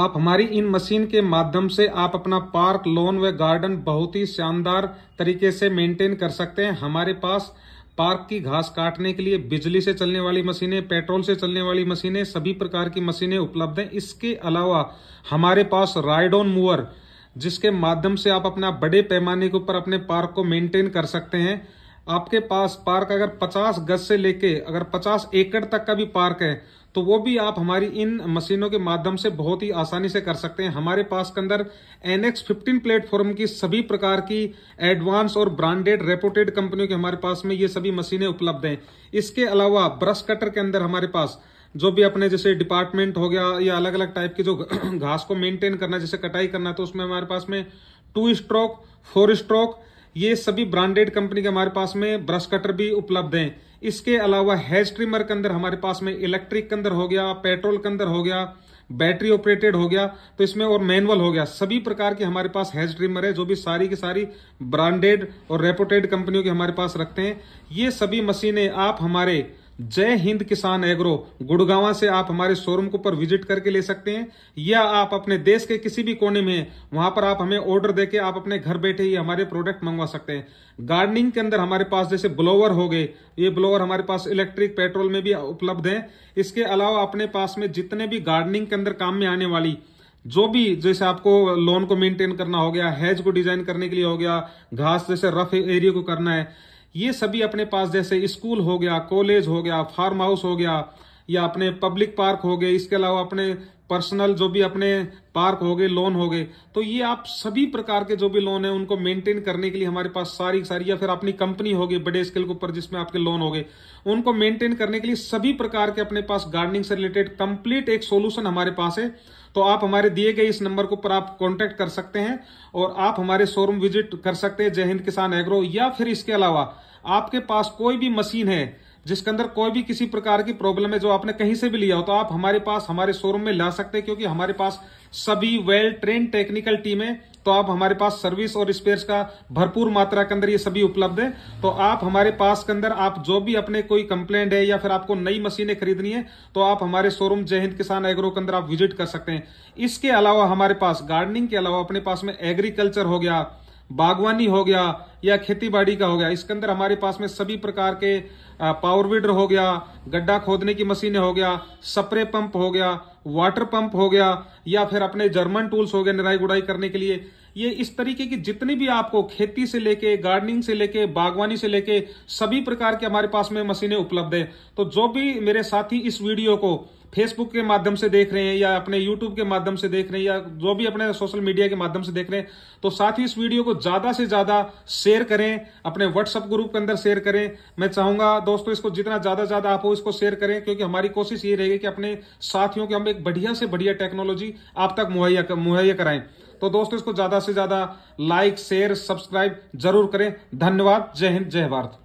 आप हमारी इन मशीन के माध्यम से आप अपना पार्क लोन व गार्डन बहुत ही शानदार तरीके से मेंटेन कर सकते हैं हमारे पास पार्क की घास काटने के लिए बिजली से चलने वाली मशीनें पेट्रोल से चलने वाली मशीनें सभी प्रकार की मशीनें उपलब्ध हैं इसके अलावा हमारे पास राइड ऑन मूवर जिसके माध्यम से आप अपना बड़े पैमाने के ऊपर अपने पार्क को मेंटेन कर सकते हैं आपके पास पार्क अगर 50 गज से लेके अगर 50 एकड़ तक का भी पार्क है तो वो भी आप हमारी इन मशीनों के माध्यम से बहुत ही आसानी से कर सकते हैं हमारे पास के अंदर एनएक्स फिफ्टीन प्लेटफॉर्म की सभी प्रकार की एडवांस और ब्रांडेड रेपुटेड कंपनियों के हमारे पास में ये सभी मशीनें उपलब्ध हैं इसके अलावा ब्रश कटर के अंदर हमारे पास जो भी अपने जैसे डिपार्टमेंट हो गया या अलग अलग टाइप के जो घास को मेंटेन करना जैसे कटाई करना तो उसमें हमारे पास में टू स्ट्रोक फोर स्ट्रोक ये सभी ब्रांडेड कंपनी के हमारे पास में ब्रश कटर भी उपलब्ध हैं इसके अलावा हेज ट्रिमर के अंदर हमारे पास में इलेक्ट्रिक के अंदर हो गया पेट्रोल के अंदर हो गया बैटरी ऑपरेटेड हो गया तो इसमें और मैनुअल हो गया सभी प्रकार के हमारे पास हेज ट्रिमर है जो भी सारी की सारी ब्रांडेड और रेपोटेड कंपनियों के हमारे पास रखते हैं ये सभी मशीनें आप हमारे जय हिंद किसान एग्रो गुड़गावा से आप हमारे शोरूम को पर विजिट करके ले सकते हैं या आप अपने देश के किसी भी कोने में वहां पर आप हमें ऑर्डर देके आप अपने घर बैठे ही हमारे प्रोडक्ट मंगवा सकते हैं गार्डनिंग के अंदर हमारे पास जैसे ब्लोवर हो गए ये ब्लोवर हमारे पास इलेक्ट्रिक पेट्रोल में भी उपलब्ध है इसके अलावा अपने पास में जितने भी गार्डनिंग के अंदर काम में आने वाली जो भी जैसे आपको लोन को मेंटेन करना हो गया हैज को डिजाइन करने के लिए हो गया घास जैसे रफ एरिया को करना है ये सभी अपने पास जैसे स्कूल हो गया कॉलेज हो गया फार्म हाउस हो गया या अपने पब्लिक पार्क हो गए इसके अलावा अपने पर्सनल जो भी अपने पार्क हो गए लोन हो गए तो ये आप सभी प्रकार के जो भी लोन है उनको मेंटेन करने के लिए हमारे पास सारी सारी या फिर अपनी कंपनी होगी बड़े स्केल के ऊपर जिसमें आपके लोन हो गए उनको मेंटेन करने के लिए सभी प्रकार के अपने पास गार्डनिंग से रिलेटेड कंप्लीट एक सोल्यूशन हमारे पास है तो आप हमारे दिए गए इस नंबर के ऊपर आप कॉन्टेक्ट कर सकते हैं और आप हमारे शोरूम विजिट कर सकते हैं जय हिंद किसान एग्रो या फिर इसके अलावा आपके पास कोई भी मशीन है जिसके अंदर कोई भी किसी प्रकार की प्रॉब्लम है जो आपने कहीं से भी लिया हो तो आप हमारे पास हमारे शोरूम में ला सकते हैं क्योंकि हमारे पास सभी वेल ट्रेन टेक्निकल टीमें तो आप हमारे पास सर्विस और स्पेयर्स का भरपूर मात्रा के अंदर ये सभी उपलब्ध है तो आप हमारे पास के अंदर आप जो भी अपने कोई कंप्लेंट है या फिर आपको नई मशीनें खरीदनी है तो आप हमारे शोरूम जय हिंद किसान एग्रो के अंदर आप विजिट कर सकते हैं इसके अलावा हमारे पास गार्डनिंग के अलावा अपने पास में एग्रीकल्चर हो गया बागवानी हो गया या खेतीबाड़ी का हो गया इसके अंदर हमारे पास में सभी प्रकार के पावर विडर हो गया गड्ढा खोदने की मशीनें हो गया स्प्रे पंप हो गया वाटर पंप हो गया या फिर अपने जर्मन टूल्स हो गए निराई गुड़ाई करने के लिए ये इस तरीके की जितनी भी आपको खेती से लेके गार्डनिंग से लेके बागवानी से लेके सभी प्रकार के हमारे पास में मशीनें उपलब्ध है तो जो भी मेरे साथी इस वीडियो को फेसबुक के माध्यम से देख रहे हैं या अपने यूट्यूब के माध्यम से देख रहे हैं या जो भी अपने सोशल मीडिया के माध्यम से देख रहे हैं तो साथ ही इस वीडियो को ज़्यादा से ज़्यादा शेयर करें अपने व्हाट्सएप ग्रुप के अंदर शेयर करें मैं चाहूंगा दोस्तों इसको जितना ज़्यादा ज़्यादा आप हो इसको शेयर करें क्योंकि हमारी कोशिश ये रहेगी कि अपने साथियों के हम एक बढ़िया से बढ़िया टेक्नोलॉजी आप तक मुहैया मुहैया कराएं तो दोस्तों इसको ज्यादा से ज्यादा लाइक शेयर सब्सक्राइब जरूर करें धन्यवाद जय हिंद जय भारत